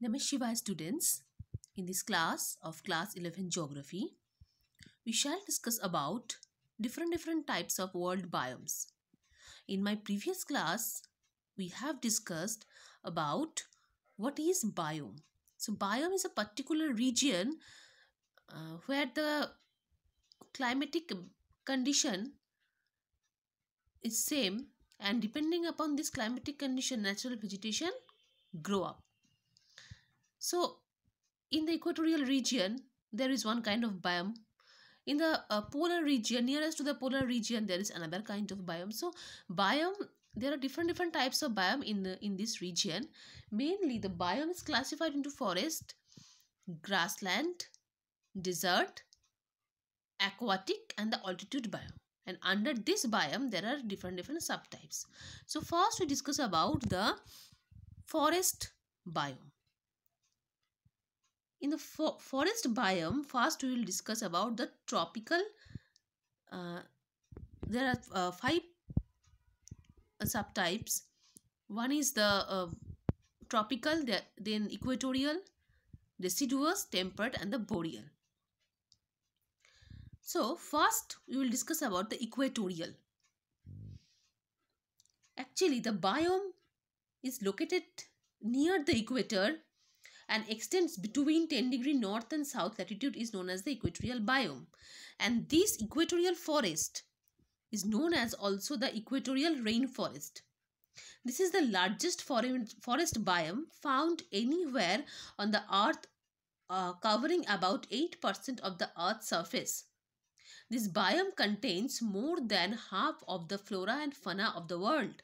Namashiva students, in this class of class 11 geography, we shall discuss about different different types of world biomes. In my previous class, we have discussed about what is biome. So biome is a particular region uh, where the climatic condition is same and depending upon this climatic condition natural vegetation grow up so, in the equatorial region, there is one kind of biome. In the uh, polar region, nearest to the polar region, there is another kind of biome. So, biome there are different different types of biome in the, in this region mainly the biome is classified into forest grassland desert aquatic and the altitude biome and under this biome there are different different subtypes so first we discuss about the forest biome in the fo forest biome, first we will discuss about the tropical. Uh, there are uh, five uh, subtypes. One is the uh, tropical, then equatorial, deciduous, temperate and the boreal. So first we will discuss about the equatorial. Actually the biome is located near the equator and extends between 10 degree north and south latitude is known as the equatorial biome. And this equatorial forest is known as also the equatorial rainforest. This is the largest forest biome found anywhere on the earth uh, covering about 8% of the earth's surface. This biome contains more than half of the flora and fauna of the world.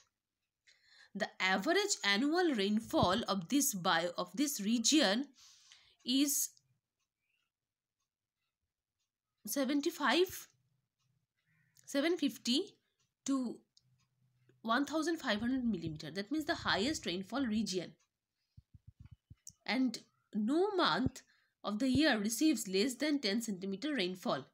The average annual rainfall of this bio of this region is 75 750 to 1500 millimeter that means the highest rainfall region and no month of the year receives less than 10 centimeter rainfall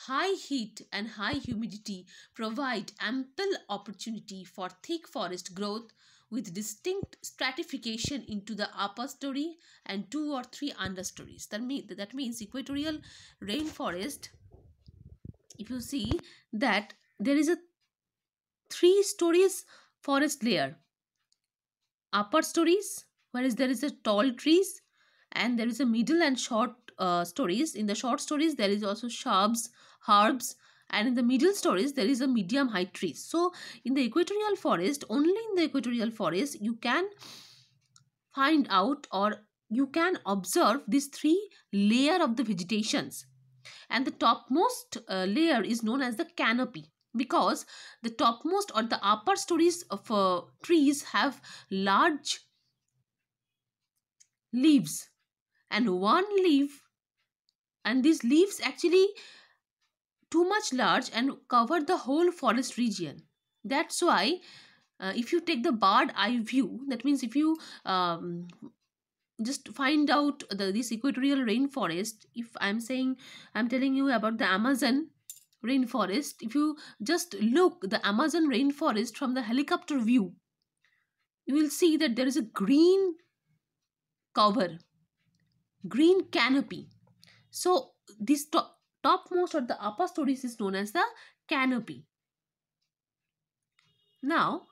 High heat and high humidity provide ample opportunity for thick forest growth with distinct stratification into the upper story and two or three understories. That, mean, that means equatorial rainforest, if you see that there is a three stories forest layer. Upper stories, whereas there is a tall trees and there is a middle and short uh, stories in the short stories there is also shrubs herbs and in the middle stories there is a medium height tree so in the equatorial forest only in the equatorial forest you can find out or you can observe these three layer of the vegetations and the topmost uh, layer is known as the canopy because the topmost or the upper stories of uh, trees have large leaves and one leaf and these leaves actually too much large and cover the whole forest region that's why uh, if you take the bird eye view that means if you um, just find out the this equatorial rainforest if i'm saying i'm telling you about the amazon rainforest if you just look the amazon rainforest from the helicopter view you will see that there is a green cover green canopy so this top, topmost or the upper stories is known as the canopy. Now,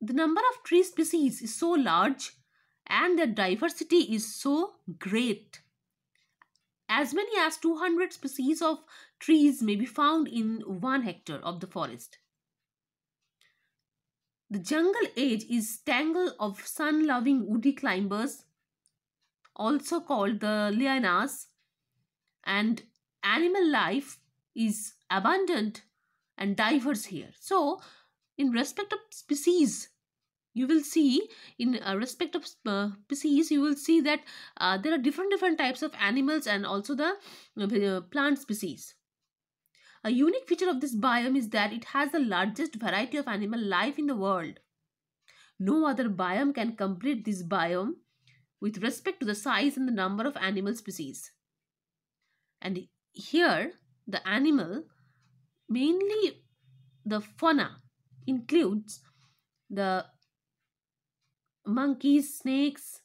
the number of tree species is so large and their diversity is so great. As many as 200 species of trees may be found in one hectare of the forest. The jungle age is tangle of sun-loving woody climbers also called the lianas, and animal life is abundant and diverse here. So, in respect of species, you will see in uh, respect of uh, species, you will see that uh, there are different different types of animals and also the uh, plant species. A unique feature of this biome is that it has the largest variety of animal life in the world. No other biome can complete this biome with respect to the size and the number of animal species. And here, the animal, mainly the fauna, includes the monkeys, snakes,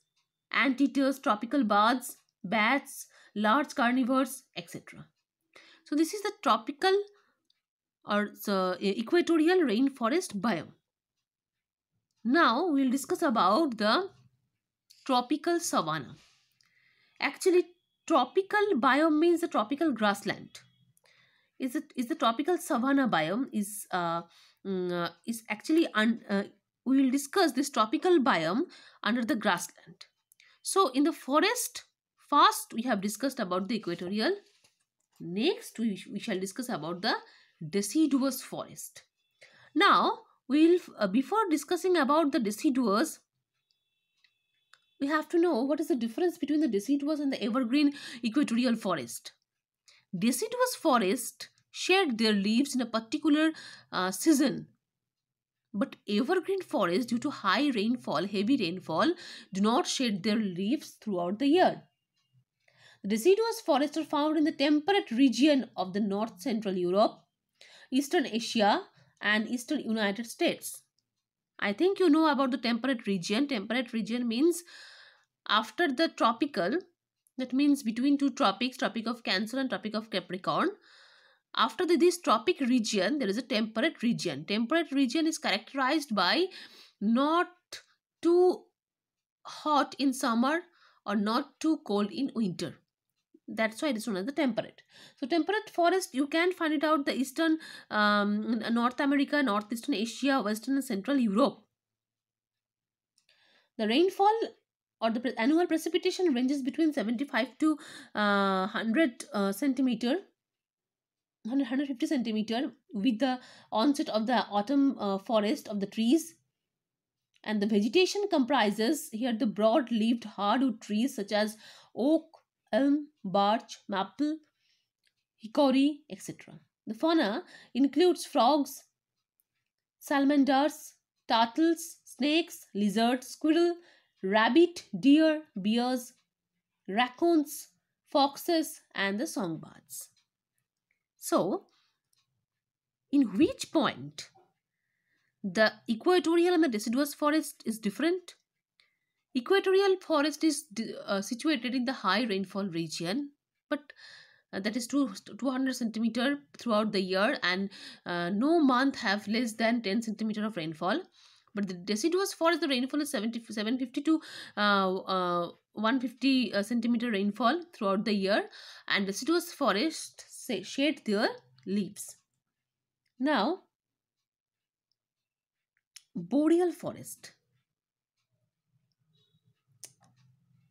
anteaters, tropical birds, bats, large carnivores, etc. So this is the tropical or equatorial rainforest biome. Now we will discuss about the tropical savanna. Actually, tropical biome means the tropical grassland. Is it is the tropical savanna biome is uh, mm, uh, is actually un, uh, we will discuss this tropical biome under the grassland. So in the forest, first we have discussed about the equatorial. Next we, we shall discuss about the deciduous forest. Now we will uh, before discussing about the deciduous, we have to know what is the difference between the deciduous and the evergreen equatorial forest. Deciduous forest shed their leaves in a particular uh, season. But evergreen forests, due to high rainfall, heavy rainfall, do not shed their leaves throughout the year. The deciduous forests are found in the temperate region of the north central Europe, eastern Asia, and eastern United States. I think you know about the temperate region. Temperate region means after the tropical, that means between two tropics, Tropic of Cancer and Tropic of Capricorn. After the, this tropic region, there is a temperate region. Temperate region is characterized by not too hot in summer or not too cold in winter that's why it is known as the temperate so temperate forest you can find it out the eastern um, north america northeastern asia western and central europe the rainfall or the annual precipitation ranges between 75 to uh, 100 uh, centimeter 100, 150 centimeter with the onset of the autumn uh, forest of the trees and the vegetation comprises here the broad leaved hardwood trees such as oak elm birch, maple, hickory, etc. The fauna includes frogs, salamanders, turtles, snakes, lizards, squirrel, rabbit, deer, bears, raccoons, foxes, and the songbirds. So, in which point the equatorial and the deciduous forest is different? Equatorial forest is uh, situated in the high rainfall region, but uh, that is two, 200 centimeter throughout the year and uh, no month have less than 10 centimeter of rainfall. But the deciduous forest, the rainfall is 70, 750 to uh, uh, 150 uh, centimeter rainfall throughout the year and deciduous forest shade their leaves. Now, boreal forest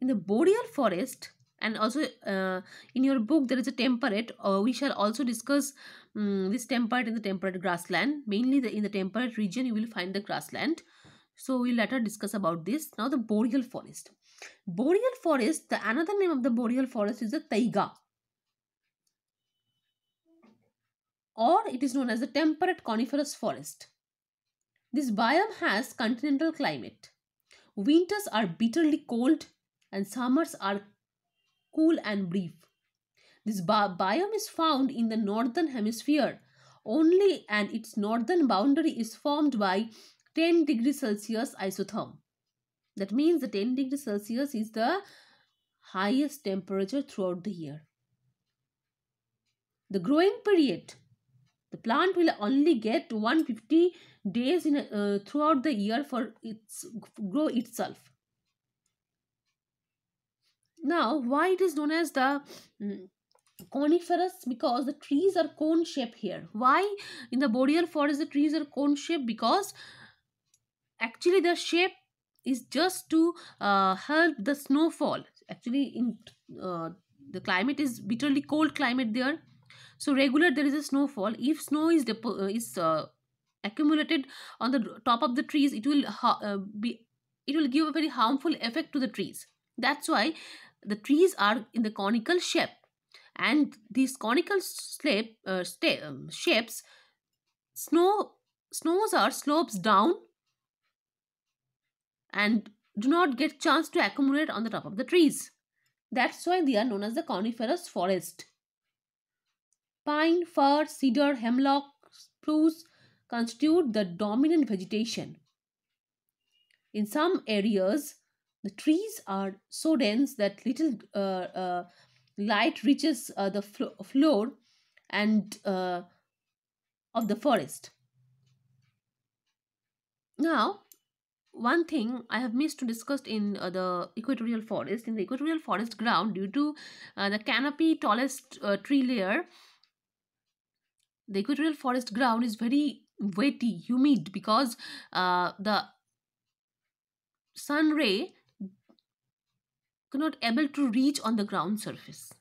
in the boreal forest and also uh, in your book there is a temperate uh, we shall also discuss um, this temperate and the temperate grassland mainly the, in the temperate region you will find the grassland so we'll later discuss about this now the boreal forest boreal forest the another name of the boreal forest is the taiga or it is known as the temperate coniferous forest this biome has continental climate winters are bitterly cold and summers are cool and brief. This biome is found in the northern hemisphere only and its northern boundary is formed by 10 degree Celsius isotherm. That means the 10 degree Celsius is the highest temperature throughout the year. The growing period. The plant will only get 150 days in a, uh, throughout the year for its grow itself. Now, why it is known as the mm, coniferous because the trees are cone shape here why in the boreal forest the trees are cone shape because actually the shape is just to uh, help the snowfall actually in uh, the climate is bitterly cold climate there so regular there is a snowfall if snow is uh, is uh, accumulated on the top of the trees it will uh, be it will give a very harmful effect to the trees that's why the trees are in the conical shape and these conical shape, uh, um, shapes snow snows or slopes down and do not get chance to accumulate on the top of the trees. That's why they are known as the coniferous forest. Pine, fir, cedar, hemlock, spruce constitute the dominant vegetation. In some areas, the trees are so dense that little uh, uh, light reaches uh, the flo floor and uh, of the forest. Now, one thing I have missed to discuss in uh, the equatorial forest, in the equatorial forest ground, due to uh, the canopy tallest tree layer, the equatorial forest ground is very wetty, humid because the sun ray cannot able to reach on the ground surface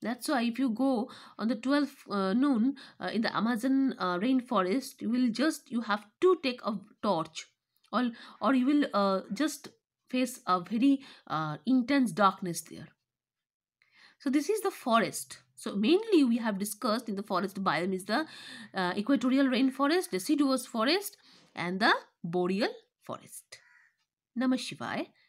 that's why if you go on the 12th uh, noon uh, in the amazon uh, rainforest you will just you have to take a torch or or you will uh, just face a very uh, intense darkness there so this is the forest so mainly we have discussed in the forest biome is the uh, equatorial rainforest deciduous forest and the boreal forest namah shivaya